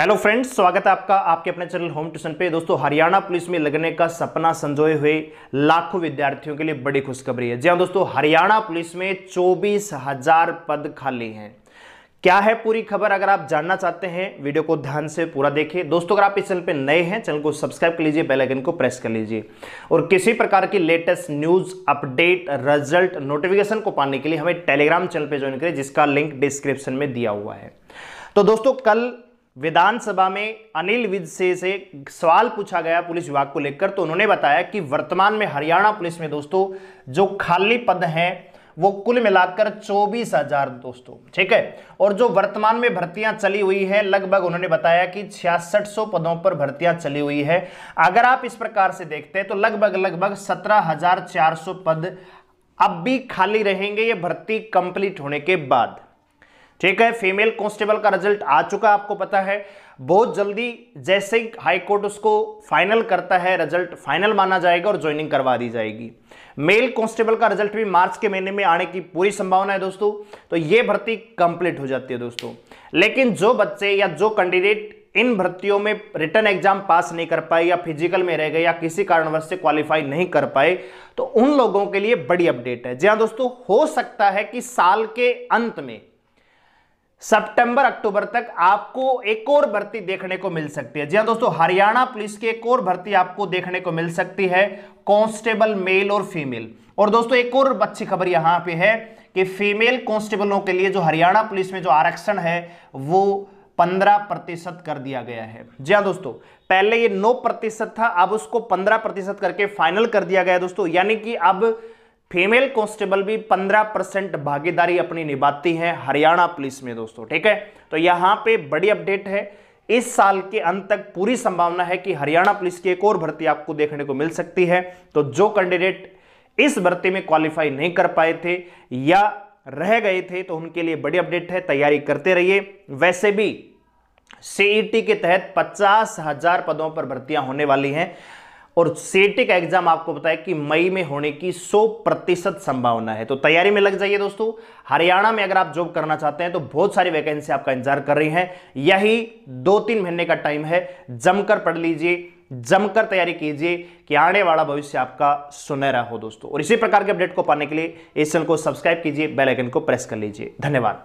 hello friends स्वागत है आपका आपके अपने चैनल होम ट्यूशन पे दोस्तों हरियाणा पुलिस में लगने का सपना संजोए हुए लाखों विद्यार्थियों के लिए बड़ी खुशखबरी है जी हाँ दोस्तों हरियाणा पुलिस में चौबीस हजार पद खाली हैं क्या है पूरी खबर अगर आप जानना चाहते हैं वीडियो को ध्यान से पूरा देखिए दोस्तों अगर आप इस चैनल पर नए हैं चैनल को सब्सक्राइब कर लीजिए बेल आइकन को प्रेस कर लीजिए और किसी प्रकार की latest news update result notification को पाने के लिए हमें टेलीग्राम चैनल पर ज्वाइन करें जिसका लिंक डिस्क्रिप्शन में दिया हुआ है तो दोस्तों कल विधानसभा में अनिल विज से, से सवाल पूछा गया पुलिस विभाग को लेकर तो उन्होंने बताया कि वर्तमान में हरियाणा पुलिस में दोस्तों जो खाली पद हैं वो कुल मिलाकर चौबीस हजार दोस्तों ठीक है और जो वर्तमान में भर्तियां चली हुई है लगभग उन्होंने बताया कि छियासठ सौ पदों पर भर्तियां चली हुई है अगर आप इस प्रकार से देखते हैं तो लगभग लगभग सत्रह हजार चार सौ पद अब भी खाली रहेंगे ये भर्ती कंप्लीट होने के बाद ठीक है फीमेल कांस्टेबल का रिजल्ट आ चुका आपको पता है बहुत जल्दी जैसे ही हाईकोर्ट उसको फाइनल करता है रिजल्ट फाइनल माना जाएगा और ज्वाइनिंग करवा दी जाएगी मेल कांस्टेबल का रिजल्ट भी मार्च के महीने में आने की पूरी संभावना है दोस्तों तो ये भर्ती कंप्लीट हो जाती है दोस्तों लेकिन जो बच्चे या जो कैंडिडेट इन भर्तियों में रिटर्न एग्जाम पास नहीं कर पाए या फिजिकल में रह गए या किसी कारणवश से क्वालिफाई नहीं कर पाए तो उन लोगों के लिए बड़ी अपडेट है जी हाँ दोस्तों हो सकता है कि साल के अंत में सितंबर अक्टूबर तक आपको एक और भर्ती देखने को मिल सकती है जी हाँ दोस्तों हरियाणा पुलिस की एक और भर्ती आपको देखने को मिल सकती है कांस्टेबल मेल और फीमेल और दोस्तों एक और अच्छी खबर यहां पे है कि फीमेल कांस्टेबलों के लिए जो हरियाणा पुलिस में जो आरक्षण है वो पंद्रह प्रतिशत कर दिया गया है जी हाँ दोस्तों पहले ये नौ प्रतिशत था अब उसको पंद्रह प्रतिशत करके फाइनल कर दिया गया दोस्तों यानी कि अब फीमेल कांस्टेबल भी 15 परसेंट भागीदारी अपनी निभाती है हरियाणा पुलिस में दोस्तों ठीक है तो यहां पे बड़ी अपडेट है इस साल के अंत तक पूरी संभावना है कि हरियाणा पुलिस की एक और भर्ती आपको देखने को मिल सकती है तो जो कैंडिडेट इस भर्ती में क्वालिफाई नहीं कर पाए थे या रह गए थे तो उनके लिए बड़ी अपडेट है तैयारी करते रहिए वैसे भी सीईटी e के तहत पचास हजार पदों पर भर्तियां होने वाली हैं और सेटेक एग्जाम आपको बताया कि मई में होने की 100 प्रतिशत संभावना है तो तैयारी में लग जाइए दोस्तों हरियाणा में अगर आप जॉब करना चाहते हैं तो बहुत सारी वैकेंसी आपका इंतजार कर रही हैं यही दो तीन महीने का टाइम है जमकर पढ़ लीजिए जमकर तैयारी कीजिए कि आने वाला भविष्य आपका सुनहरा हो दोस्तों और इसी प्रकार के अपडेट को पाने के लिए इस चैनल को सब्सक्राइब कीजिए बेलाइकन को प्रेस कर लीजिए धन्यवाद